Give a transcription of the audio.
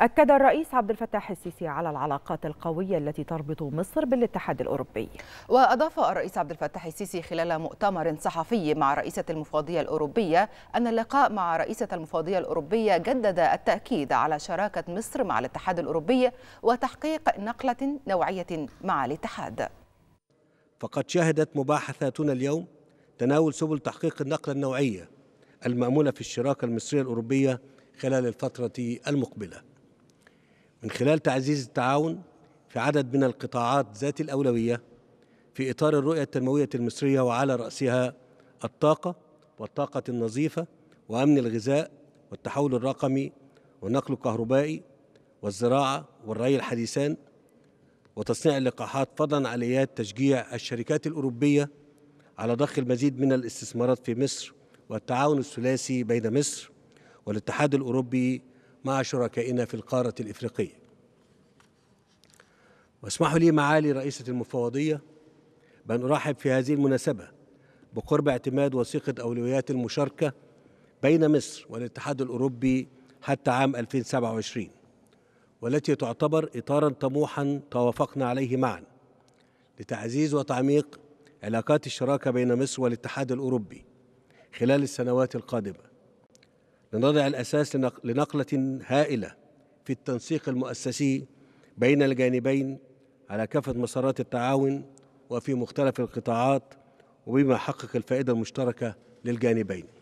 أكد الرئيس عبد الفتاح السيسي على العلاقات القوية التي تربط مصر بالاتحاد الأوروبي وأضاف الرئيس عبد الفتاح السيسي خلال مؤتمر صحفي مع رئيسة المفوضية الأوروبية أن اللقاء مع رئيسة المفوضية الأوروبية جدد التأكيد على شراكة مصر مع الاتحاد الأوروبي وتحقيق نقلة نوعية مع الاتحاد فقد شهدت مباحثاتنا اليوم تناول سبل تحقيق النقلة النوعية المأمولة في الشراكة المصرية الأوروبية خلال الفترة المقبلة من خلال تعزيز التعاون في عدد من القطاعات ذات الأولوية في إطار الرؤية التنموية المصرية وعلى رأسها الطاقة والطاقة النظيفة وأمن الغذاء والتحول الرقمي والنقل الكهربائي والزراعة والري الحديثان وتصنيع اللقاحات فضلا عن آليات تشجيع الشركات الأوروبية على ضخ المزيد من الاستثمارات في مصر والتعاون الثلاثي بين مصر والاتحاد الأوروبي مع شركائنا في القارة الإفريقية واسمحوا لي معالي رئيسة المفوضية بأن أرحب في هذه المناسبة بقرب اعتماد وثيقة أولويات المشاركة بين مصر والاتحاد الأوروبي حتى عام 2027 والتي تعتبر إطارا طموحا توافقنا عليه معا لتعزيز وتعميق علاقات الشراكة بين مصر والاتحاد الأوروبي خلال السنوات القادمة لنضع الأساس لنقلة هائلة في التنسيق المؤسسي بين الجانبين على كافة مسارات التعاون وفي مختلف القطاعات وبما حقق الفائدة المشتركة للجانبين